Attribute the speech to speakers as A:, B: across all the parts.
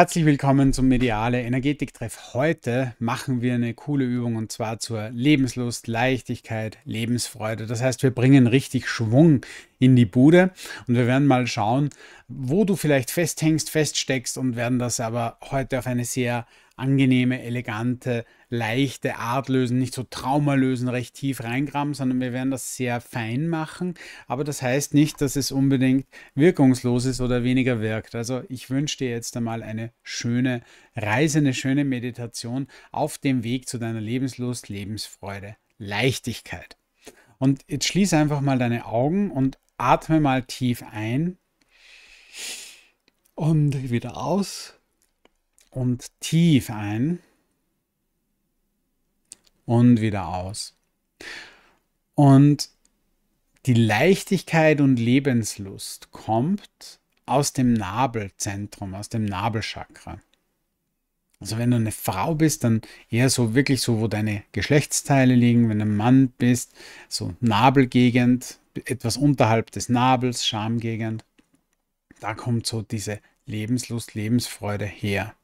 A: Herzlich willkommen zum Mediale Energetiktreff. Heute machen wir eine coole Übung und zwar zur Lebenslust, Leichtigkeit, Lebensfreude. Das heißt, wir bringen richtig Schwung in die Bude und wir werden mal schauen, wo du vielleicht festhängst, feststeckst und werden das aber heute auf eine sehr angenehme, elegante, leichte Art lösen, nicht so traumalösen, recht tief reingraben, sondern wir werden das sehr fein machen. Aber das heißt nicht, dass es unbedingt wirkungslos ist oder weniger wirkt. Also ich wünsche dir jetzt einmal eine schöne Reise, eine schöne Meditation auf dem Weg zu deiner Lebenslust, Lebensfreude, Leichtigkeit. Und jetzt schließ einfach mal deine Augen und atme mal tief ein und wieder aus und tief ein und wieder aus. Und die Leichtigkeit und Lebenslust kommt aus dem Nabelzentrum, aus dem Nabelchakra. Also wenn du eine Frau bist, dann eher so wirklich so, wo deine Geschlechtsteile liegen. Wenn du ein Mann bist, so Nabelgegend, etwas unterhalb des Nabels, Schamgegend. Da kommt so diese Lebenslust, Lebensfreude her.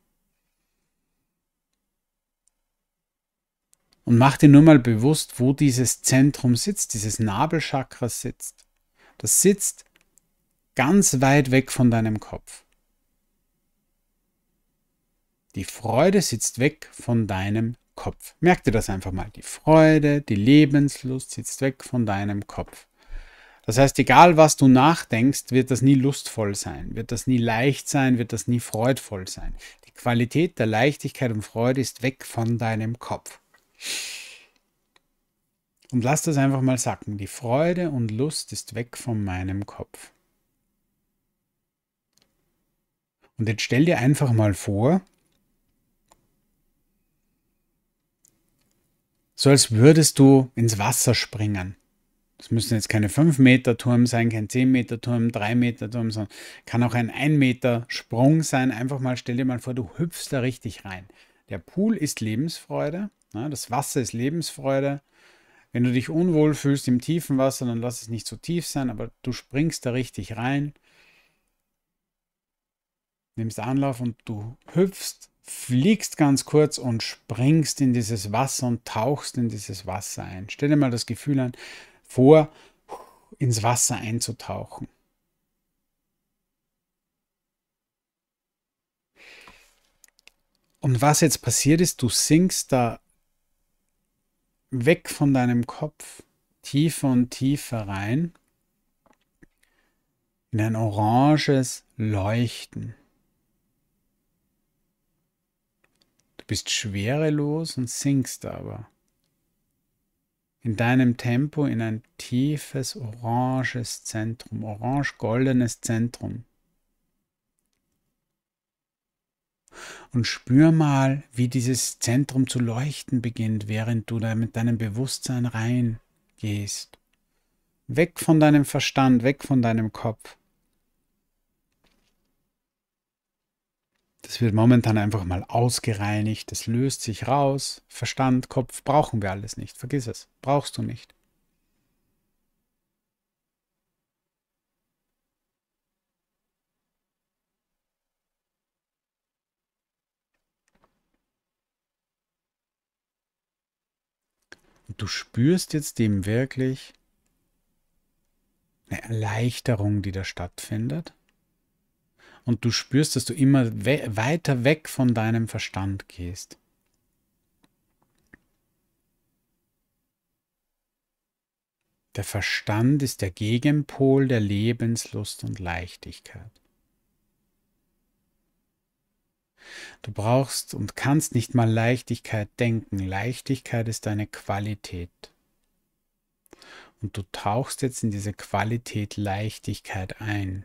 A: Und mach dir nur mal bewusst, wo dieses Zentrum sitzt, dieses Nabelchakra sitzt. Das sitzt ganz weit weg von deinem Kopf. Die Freude sitzt weg von deinem Kopf. Merk dir das einfach mal. Die Freude, die Lebenslust sitzt weg von deinem Kopf. Das heißt, egal was du nachdenkst, wird das nie lustvoll sein, wird das nie leicht sein, wird das nie freudvoll sein. Die Qualität der Leichtigkeit und Freude ist weg von deinem Kopf. Und lass das einfach mal sacken. Die Freude und Lust ist weg von meinem Kopf. Und jetzt stell dir einfach mal vor, so als würdest du ins Wasser springen. Das müssen jetzt keine 5-Meter-Turm sein, kein 10-Meter-Turm, 3-Meter-Turm, sondern kann auch ein 1-Meter-Sprung sein. Einfach mal stell dir mal vor, du hüpfst da richtig rein. Der Pool ist Lebensfreude Ne? Das Wasser ist Lebensfreude. Wenn du dich unwohl fühlst im tiefen Wasser, dann lass es nicht zu so tief sein, aber du springst da richtig rein, nimmst Anlauf und du hüpfst, fliegst ganz kurz und springst in dieses Wasser und tauchst in dieses Wasser ein. Stell dir mal das Gefühl an, vor, ins Wasser einzutauchen. Und was jetzt passiert ist, du sinkst da weg von deinem Kopf, tiefer und tiefer rein, in ein oranges Leuchten. Du bist schwerelos und sinkst aber in deinem Tempo in ein tiefes oranges Zentrum, orange-goldenes Zentrum. und spür mal, wie dieses Zentrum zu leuchten beginnt, während du da mit deinem Bewusstsein rein gehst. Weg von deinem Verstand, weg von deinem Kopf. Das wird momentan einfach mal ausgereinigt, das löst sich raus. Verstand, Kopf brauchen wir alles nicht, vergiss es, brauchst du nicht. du spürst jetzt dem wirklich eine Erleichterung, die da stattfindet. Und du spürst, dass du immer we weiter weg von deinem Verstand gehst. Der Verstand ist der Gegenpol der Lebenslust und Leichtigkeit. Du brauchst und kannst nicht mal Leichtigkeit denken. Leichtigkeit ist deine Qualität. Und du tauchst jetzt in diese Qualität Leichtigkeit ein.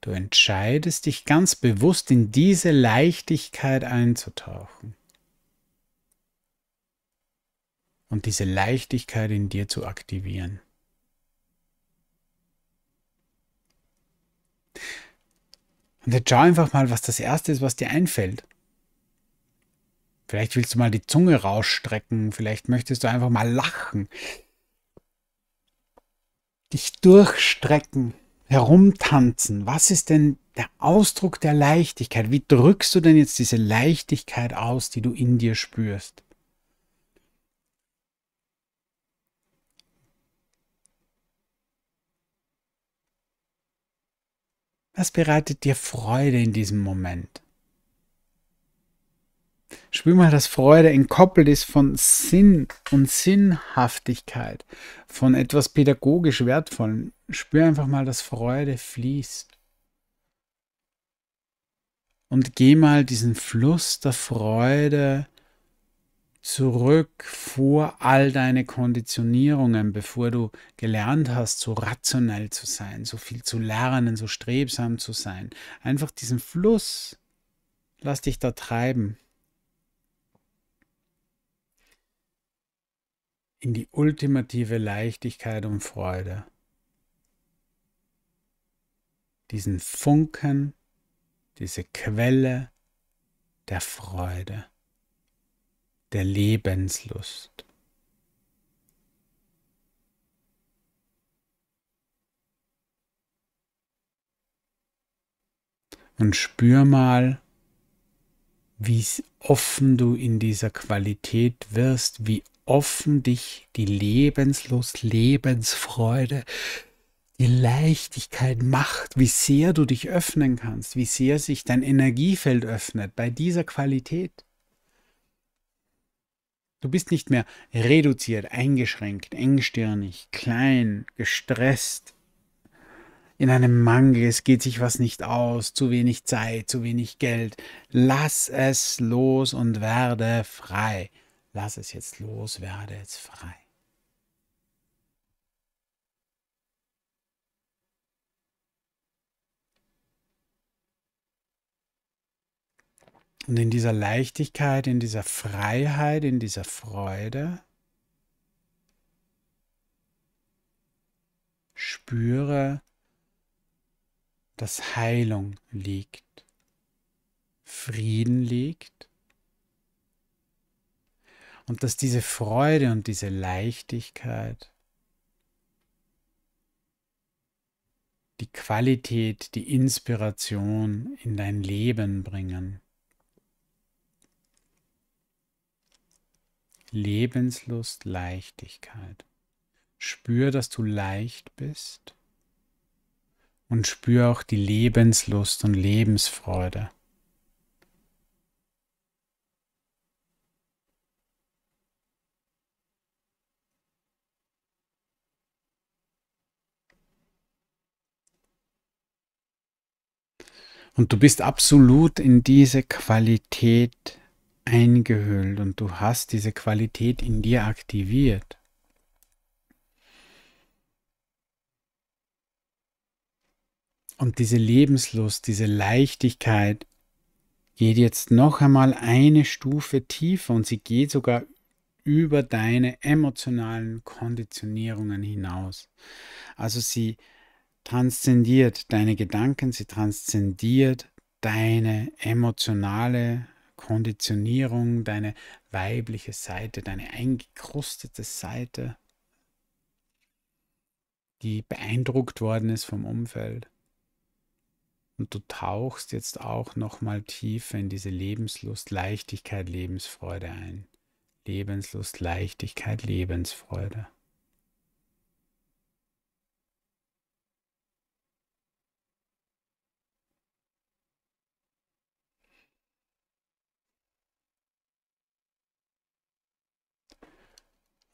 A: Du entscheidest dich ganz bewusst in diese Leichtigkeit einzutauchen. Und diese Leichtigkeit in dir zu aktivieren. Und jetzt schau einfach mal, was das Erste ist, was dir einfällt. Vielleicht willst du mal die Zunge rausstrecken, vielleicht möchtest du einfach mal lachen, dich durchstrecken, herumtanzen. Was ist denn der Ausdruck der Leichtigkeit? Wie drückst du denn jetzt diese Leichtigkeit aus, die du in dir spürst? Was bereitet dir Freude in diesem Moment? Spür mal, dass Freude entkoppelt ist von Sinn und Sinnhaftigkeit, von etwas pädagogisch Wertvollem. Spür einfach mal, dass Freude fließt. Und geh mal diesen Fluss der Freude zurück vor all deine Konditionierungen, bevor du gelernt hast, so rationell zu sein, so viel zu lernen, so strebsam zu sein. Einfach diesen Fluss, lass dich da treiben. In die ultimative Leichtigkeit und Freude. Diesen Funken, diese Quelle der Freude der Lebenslust. Und spür mal, wie offen du in dieser Qualität wirst, wie offen dich die Lebenslust, Lebensfreude, die Leichtigkeit macht, wie sehr du dich öffnen kannst, wie sehr sich dein Energiefeld öffnet bei dieser Qualität. Du bist nicht mehr reduziert, eingeschränkt, engstirnig, klein, gestresst, in einem Mangel, es geht sich was nicht aus, zu wenig Zeit, zu wenig Geld. Lass es los und werde frei. Lass es jetzt los, werde jetzt frei. Und in dieser Leichtigkeit, in dieser Freiheit, in dieser Freude spüre, dass Heilung liegt, Frieden liegt und dass diese Freude und diese Leichtigkeit die Qualität, die Inspiration in dein Leben bringen. Lebenslust, Leichtigkeit. Spür, dass du leicht bist und spür auch die Lebenslust und Lebensfreude. Und du bist absolut in diese Qualität eingehüllt und du hast diese Qualität in dir aktiviert. Und diese Lebenslust, diese Leichtigkeit geht jetzt noch einmal eine Stufe tiefer und sie geht sogar über deine emotionalen Konditionierungen hinaus. Also sie transzendiert deine Gedanken, sie transzendiert deine emotionale Konditionierung, deine weibliche Seite, deine eingekrustete Seite, die beeindruckt worden ist vom Umfeld. Und du tauchst jetzt auch nochmal tiefer in diese Lebenslust, Leichtigkeit, Lebensfreude ein. Lebenslust, Leichtigkeit, Lebensfreude.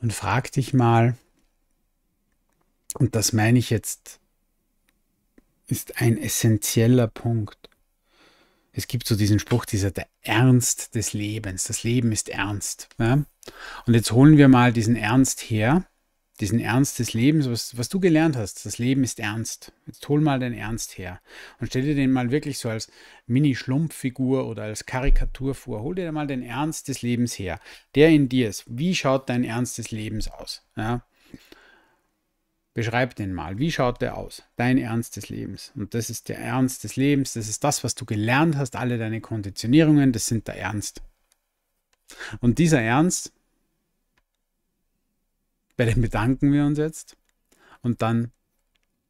A: und frag dich mal, und das meine ich jetzt, ist ein essentieller Punkt. Es gibt so diesen Spruch, dieser der Ernst des Lebens. Das Leben ist ernst. Ja? Und jetzt holen wir mal diesen Ernst her diesen Ernst des Lebens, was, was du gelernt hast. Das Leben ist ernst. Jetzt hol mal den Ernst her und stell dir den mal wirklich so als Mini-Schlumpffigur oder als Karikatur vor. Hol dir mal den Ernst des Lebens her, der in dir ist. Wie schaut dein Ernst des Lebens aus? Ja? Beschreib den mal. Wie schaut der aus? Dein Ernst des Lebens. Und das ist der Ernst des Lebens. Das ist das, was du gelernt hast. Alle deine Konditionierungen, das sind der Ernst. Und dieser Ernst, bei dem bedanken wir uns jetzt und dann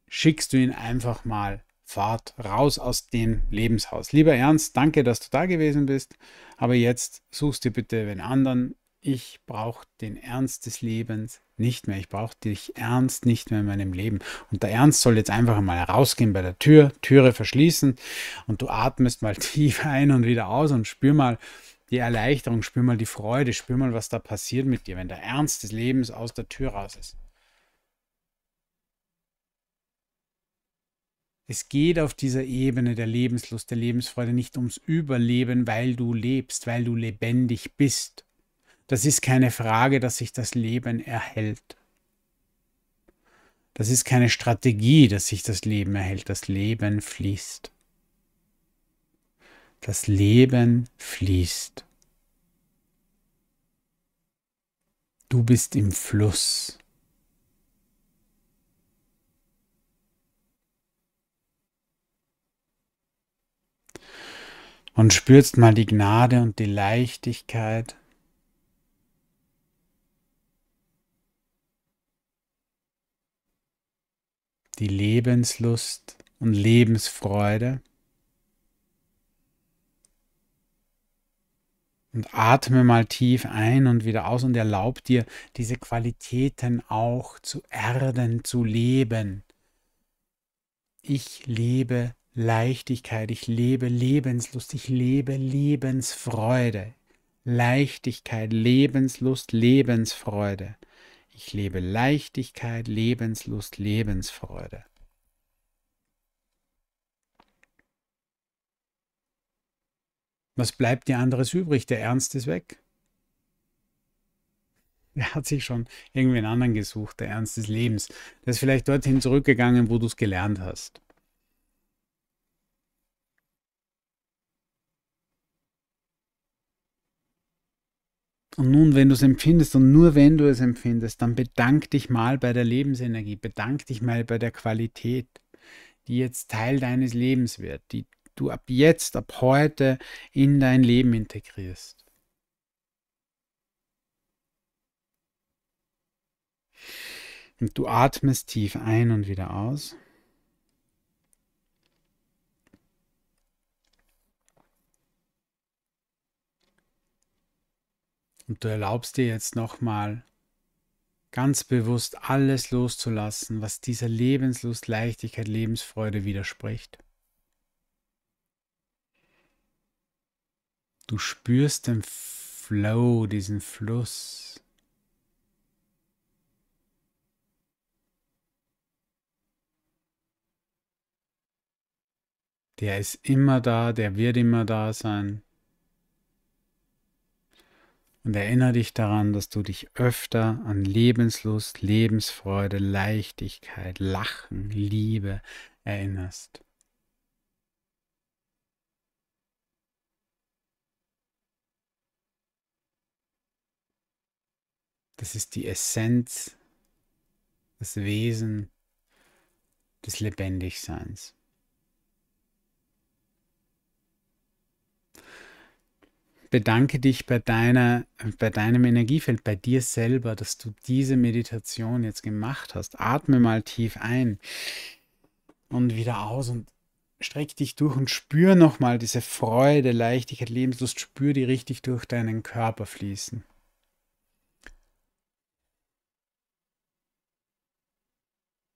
A: schickst du ihn einfach mal fort, raus aus dem Lebenshaus. Lieber Ernst, danke, dass du da gewesen bist, aber jetzt suchst dir bitte wen anderen. Ich brauche den Ernst des Lebens nicht mehr. Ich brauche dich ernst nicht mehr in meinem Leben. Und der Ernst soll jetzt einfach mal rausgehen bei der Tür, Türe verschließen und du atmest mal tief ein und wieder aus und spür mal, die Erleichterung, spür mal die Freude, spür mal, was da passiert mit dir, wenn der Ernst des Lebens aus der Tür raus ist. Es geht auf dieser Ebene der Lebenslust, der Lebensfreude nicht ums Überleben, weil du lebst, weil du lebendig bist. Das ist keine Frage, dass sich das Leben erhält. Das ist keine Strategie, dass sich das Leben erhält. Das Leben fließt. Das Leben fließt. Du bist im Fluss. Und spürst mal die Gnade und die Leichtigkeit. Die Lebenslust und Lebensfreude. Und atme mal tief ein und wieder aus und erlaub dir, diese Qualitäten auch zu erden, zu leben. Ich lebe Leichtigkeit, ich lebe Lebenslust, ich lebe Lebensfreude. Leichtigkeit, Lebenslust, Lebensfreude. Ich lebe Leichtigkeit, Lebenslust, Lebensfreude. Was bleibt dir anderes übrig? Der Ernst ist weg. Er hat sich schon irgendwie einen anderen gesucht, der Ernst des Lebens. Der ist vielleicht dorthin zurückgegangen, wo du es gelernt hast. Und nun, wenn du es empfindest und nur wenn du es empfindest, dann bedank dich mal bei der Lebensenergie, bedank dich mal bei der Qualität, die jetzt Teil deines Lebens wird, die du ab jetzt, ab heute in dein Leben integrierst. Und du atmest tief ein und wieder aus. Und du erlaubst dir jetzt nochmal ganz bewusst alles loszulassen, was dieser Lebenslust, Leichtigkeit, Lebensfreude widerspricht. Du spürst den Flow, diesen Fluss. Der ist immer da, der wird immer da sein. Und erinnere dich daran, dass du dich öfter an Lebenslust, Lebensfreude, Leichtigkeit, Lachen, Liebe erinnerst. Das ist die Essenz, das Wesen des Lebendigseins. Bedanke dich bei, deiner, bei deinem Energiefeld, bei dir selber, dass du diese Meditation jetzt gemacht hast. Atme mal tief ein und wieder aus und streck dich durch und spür nochmal diese Freude, Leichtigkeit, Lebenslust, spür die richtig durch deinen Körper fließen.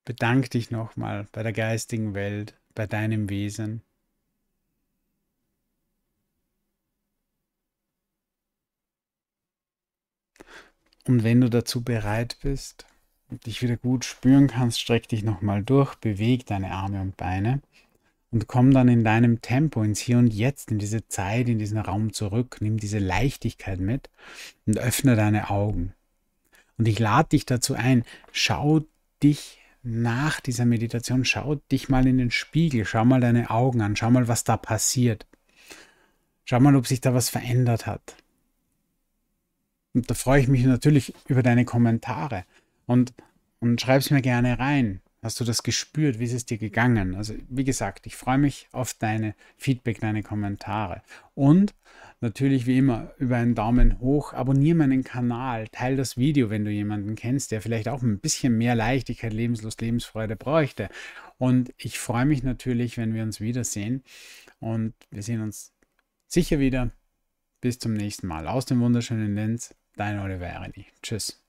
A: Bedank dich nochmal bei der geistigen Welt, bei deinem Wesen. Und wenn du dazu bereit bist und dich wieder gut spüren kannst, streck dich nochmal durch, beweg deine Arme und Beine und komm dann in deinem Tempo ins Hier und Jetzt, in diese Zeit, in diesen Raum zurück. Nimm diese Leichtigkeit mit und öffne deine Augen. Und ich lade dich dazu ein, schau dich nach dieser Meditation, schau dich mal in den Spiegel, schau mal deine Augen an, schau mal, was da passiert. Schau mal, ob sich da was verändert hat. Und da freue ich mich natürlich über deine Kommentare. Und, und schreib es mir gerne rein. Hast du das gespürt? Wie ist es dir gegangen? Also, wie gesagt, ich freue mich auf deine Feedback, deine Kommentare. Und Natürlich wie immer über einen Daumen hoch, abonniere meinen Kanal, teile das Video, wenn du jemanden kennst, der vielleicht auch ein bisschen mehr Leichtigkeit, Lebenslust, Lebensfreude bräuchte. Und ich freue mich natürlich, wenn wir uns wiedersehen. Und wir sehen uns sicher wieder. Bis zum nächsten Mal. Aus dem wunderschönen Lenz, dein Oliver Erini. Tschüss.